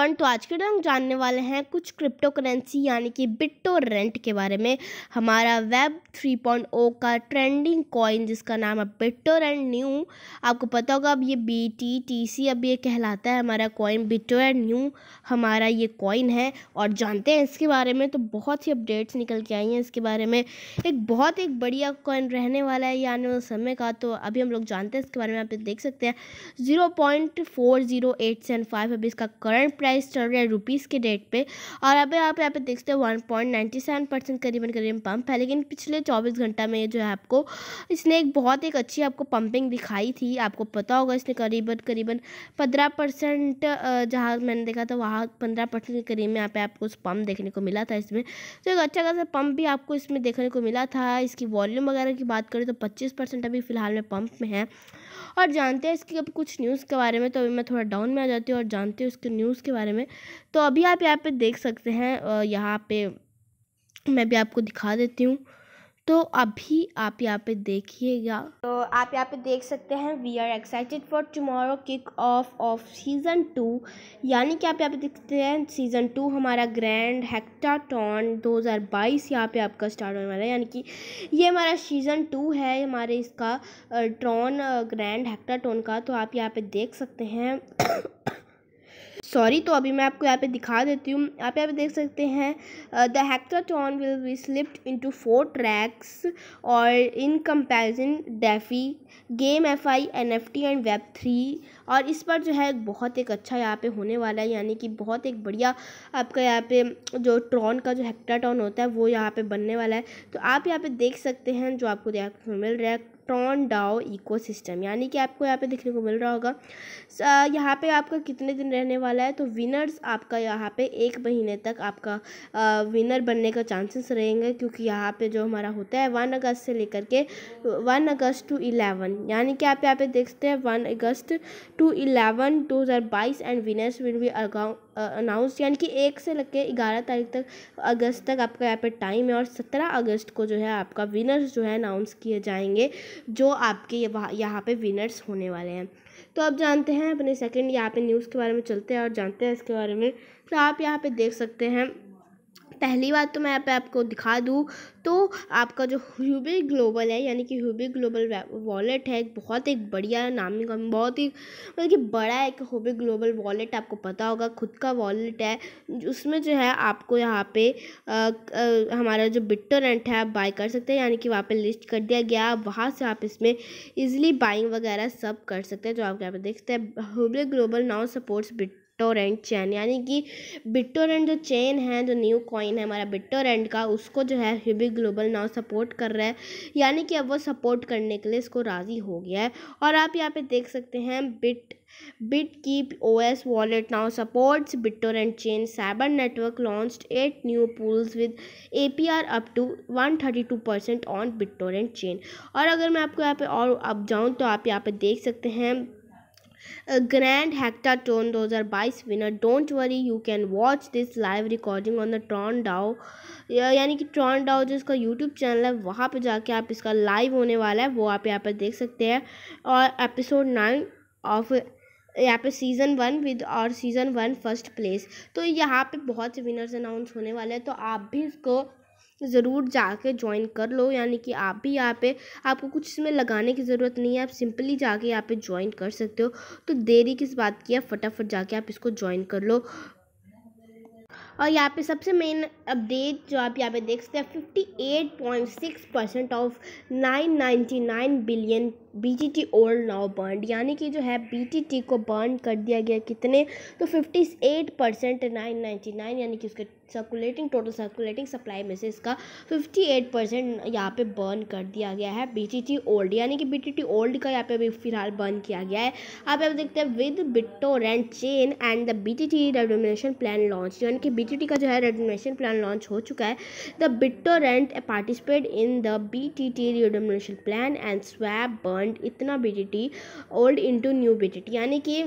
everyone तो आज के दिन हम जानने वाले हैं कुछ क्रिप्टो करेंसी यानी कि बिट्टो रेंट के बारे में हमारा वेब 3.0 का ट्रेंडिंग कॉइन जिसका नाम है बिट्टो रेंट न्यू आपको पता होगा अब ये बी टी टी सी अब ये कहलाता है हमारा कॉइन बिट्टो एंड न्यू हमारा ये कॉइन है और जानते हैं इसके बारे में तो बहुत ही अपडेट्स निकल के आई हैं इसके बारे में एक बहुत एक बढ़िया कॉइन रहने वाला है ये आने वाले समय का तो अभी हम लोग जानते हैं इसके बारे में आप देख सकते हैं zero point four zero eight seven five अभी इसका करंट प्राइस प्राइस चल रहा है रुपीज़ के डेट पे और अब आप यहाँ पे देखते हैं one point ninety seven percent करीबन करीबन पंप है लेकिन पिछले चौबीस घंटा में जो है आपको इसने एक बहुत एक अच्छी आपको पंपिंग दिखाई थी आपको पता होगा इसने करीबन करीबन पंद्रह परसेंट जहाँ मैंने देखा था वहाँ पंद्रह परसेंट के करीब में यहाँ पे आपको उस पम्प देखने को मिला था इसमें तो एक अच्छा खासा पम्प भी आपको इसमें देखने को मिला था इसकी वॉल्यूम वगैरह की बात करें तो पच्चीस अभी फ़िलहाल में पम्प में है और जानते हैं इसकी अब कुछ न्यूज़ के बारे में तो अभी मैं थोड़ा डाउन में आ जाती हूँ और जानती हूँ उसके न्यूज़ के बारे बारे में तो अभी आप यहाँ पे देख सकते हैं यहाँ पे मैं भी आपको दिखा देती हूँ तो अभी आप यहाँ पे देखिएगा तो आप यहाँ पे देख सकते हैं we are excited for tomorrow kick off off season two यानी कि आप यहाँ पे देखते हैं सीज़न टू हमारा ग्रैंड हेक्टाटॉन 2022 यहाँ पे आपका स्टार्ट होने वाला है यानी कि ये हमारा सीज़न टू है हमारे इसका ट्रॉन ग्रैंड हेक्टाटॉन का तो आप यहाँ पर देख सकते हैं सॉरी तो अभी मैं आपको यहाँ पे दिखा देती हूँ आप यहाँ पे देख सकते हैं the ton will be split into four tracks और in comparison DeFi GameFi N F T and web three और इस पर जो है बहुत एक अच्छा यहाँ पे होने वाला है यानी कि बहुत एक बढ़िया आपका यहाँ पे जो ट्रॉन का जो हैक्टाटॉन होता है वो यहाँ पे बनने वाला है तो आप यहाँ पे देख सकते हैं जो आपको देखने को मिल रहा है टॉन डाओ इकोसिस्टम यानी कि आपको यहाँ पे देखने को मिल रहा होगा यहाँ पे आपका कितने दिन रहने वाला है तो विनर्स आपका यहाँ पे एक महीने तक आपका विनर बनने का चांसेस रहेंगे क्योंकि यहाँ पे जो हमारा होता है वन अगस्त से लेकर के वन अगस्त टू इलेवन यानी कि आप यहाँ पे देखते हैं वन अगस्त टू इलेवन टू हज़ार बाईस and winners will be account announce यानी कि एक से लग के ग्यारह तारीख तक अगस्त तक आपका यहाँ पे टाइम है और सत्रह अगस्त को जो है आपका विनर्स जो है अनाउंस किए जाएंगे जो आपके यहाँ पे विनर्स होने वाले हैं तो अब जानते हैं अपने सेकंड यहाँ पे न्यूज़ के बारे में चलते हैं और जानते हैं इसके बारे में तो आप यहाँ पर देख सकते हैं पहली बात तो मैं यहाँ आपको दिखा दूँ तो आपका जो ह्यूबी ग्लोबल है यानी कि ह्यूबी ग्लोबल वॉलेट है बहुत एक बढ़िया नामी का बहुत ही मतलब कि बड़ा एक ह्यूबी ग्लोबल वॉलेट आपको पता होगा खुद का वॉलेट है उसमें जो है आपको यहाँ पे आ, आ, हमारा जो बिट्टो रेंट है आप बाई कर सकते हैं यानी कि वहाँ पे लिस्ट कर दिया गया वहाँ से आप इसमें ईजिली बाइंग वगैरह सब कर सकते हैं जो आप यहाँ पर देखते हैं Huobi global now supports bit BitTorrent chain यानी कि बिट्टोरेंट जो चेन है जो न्यू कॉइन है हमारा बिट्टोरेंट का उसको जो है हिबी ग्लोबल नाउ सपोर्ट कर रहा है यानी कि अब वो सपोर्ट करने के लिए इसको राज़ी हो गया है और आप यहाँ पे देख सकते हैं bit bit keep O S wallet now supports BitTorrent chain cyber network launch at new pools with A P R up to one thirty two percent on BitTorrent chain और अगर मैं आपको यहाँ पे और अब जाऊँ तो आप यहाँ पे देख सकते हैं ग्रैंड दो हज़ार 2022 winner don't worry you can watch this live recording on the TRON DAO यानी कि ट्रॉन डाओ जो इसका यूट्यूब चैनल है वहाँ पे जाके आप इसका लाइव होने वाला है वो आप यहाँ पर देख सकते हैं और एपिसोड नाइन ऑफ यहाँ पे सीज़न वन विद और सीज़न वन फर्स्ट प्लेस तो यहाँ पे बहुत से विनर्स अनाउंस होने वाले हैं तो आप भी इसको ज़रूर जाके ज्वाइन कर लो यानी कि आप भी यहाँ पे आपको कुछ इसमें लगाने की ज़रूरत नहीं है आप सिंपली जाके यहाँ पे ज्वाइन कर सकते हो तो देरी किस बात की है फटाफट जाके आप इसको ज्वाइन कर लो और यहाँ पे सबसे मेन अपडेट जो आप यहाँ पे देख सकते हैं fifty eight point six percent of nine ninety nine billion B old now burn यानी कि जो है बी को बर्न कर दिया गया कितने तो fifty eight percent nine nine यानी कि उसके सर्कुलेटिंग टोटल सर्कुलेटिंग सप्लाई में से इसका फिफ्टी एट परसेंट यहाँ पर बर्न कर दिया गया है बी ओल्ड यानी कि बी ओल्ड का यहाँ पे अभी फिलहाल बर्न किया गया है आप यहाँ देखते हैं with BitTorrent chain and the B T T redenomination plan launch यानी कि बी का जो है रेडोमिनेशन प्लान लॉन्च हो चुका है the BitTorrent participate in the B T T redenomination plan and swap burn bond इतना BTT old into new BTT यानी कि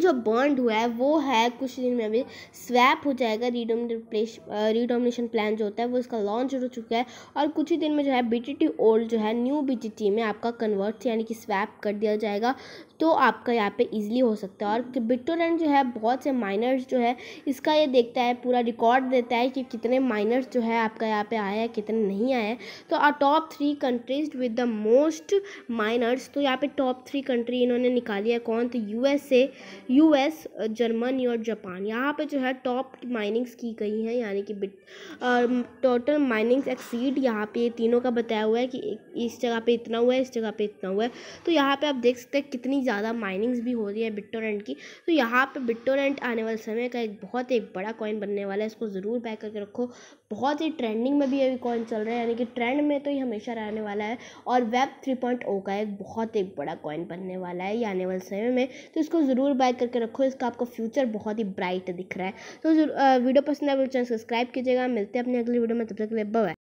जो बॉन्ड हुआ है वो है कुछ दिन में अभी स्वैप हो जाएगा रीडोमिनेश रीडोमिनेशन प्लान जो होता है वो इसका लॉन्च हो चुका है और कुछ ही दिन में जो है बी ओल्ड जो है न्यू बी में आपका कन्वर्ट यानी कि स्वैप कर दिया जाएगा तो आपका यहाँ पे इजीली हो सकता है और बिट्टोलेंट जो है बहुत से माइनर्स जो है इसका ये देखता है पूरा रिकॉर्ड देता है कि कितने माइनर्स जो है आपका यहाँ पे आया है कितने नहीं आए तो आ top three countries with the most miners तो यहाँ पे टॉप थ्री कंट्री इन्होंने निकाली है कौन तो यू एस जर्मनी और जापान यहाँ पर जो है टॉप माइनिंग्स की गई हैं यानी कि टोटल माइनिंग्स एक्सीड यहाँ पर तीनों का बताया हुआ है कि इस जगह पर इतना हुआ है इस जगह पर इतना हुआ है तो यहाँ पर आप देख सकते हैं कितनी ज़्यादा माइनिंग्स भी हो रही है बिट्टोरेंट की तो यहाँ पे बिट्टोरेंट आने वाले समय का एक बहुत एक बड़ा कॉइन बनने वाला है इसको ज़रूर बैक करके रखो बहुत ही ट्रेंडिंग में भी अभी कॉइन चल रहा है यानी कि ट्रेंड में तो ये हमेशा रहने वाला है और वेब थ्री पॉइंट ओ का एक बहुत एक बड़ा कॉइन बनने वाला है ये आने वाले समय में तो इसको ज़रूर बाय करके रखो इसका आपको फ्यूचर बहुत ही ब्राइट दिख रहा है तो वीडियो पसंद आए तो चैनल सब्सक्राइब कीजिएगा मिलते हैं अपने अगली वीडियो में तब तक के लिए बाय